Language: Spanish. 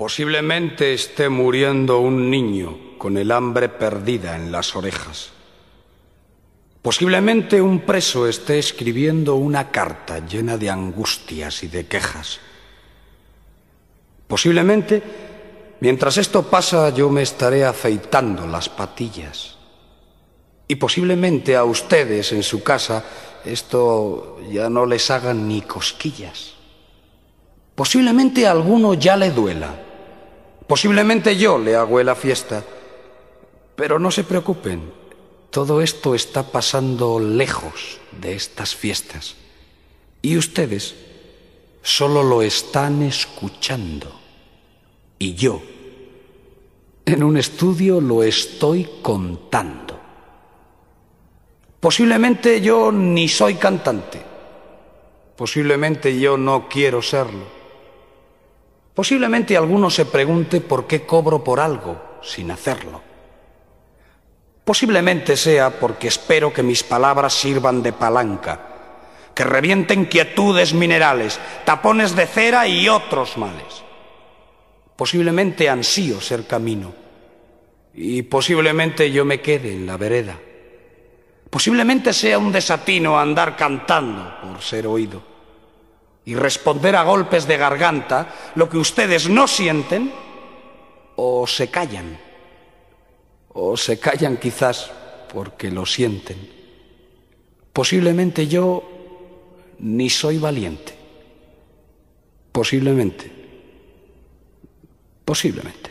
Posiblemente esté muriendo un niño con el hambre perdida en las orejas. Posiblemente un preso esté escribiendo una carta llena de angustias y de quejas. Posiblemente, mientras esto pasa, yo me estaré afeitando las patillas. Y posiblemente a ustedes en su casa esto ya no les hagan ni cosquillas. Posiblemente a alguno ya le duela Posiblemente yo le hago la fiesta. Pero no se preocupen, todo esto está pasando lejos de estas fiestas. Y ustedes solo lo están escuchando. Y yo, en un estudio, lo estoy contando. Posiblemente yo ni soy cantante. Posiblemente yo no quiero serlo. Posiblemente alguno se pregunte por qué cobro por algo sin hacerlo. Posiblemente sea porque espero que mis palabras sirvan de palanca, que revienten quietudes minerales, tapones de cera y otros males. Posiblemente ansío ser camino y posiblemente yo me quede en la vereda. Posiblemente sea un desatino andar cantando por ser oído y responder a golpes de garganta lo que ustedes no sienten o se callan, o se callan quizás porque lo sienten. Posiblemente yo ni soy valiente, posiblemente, posiblemente.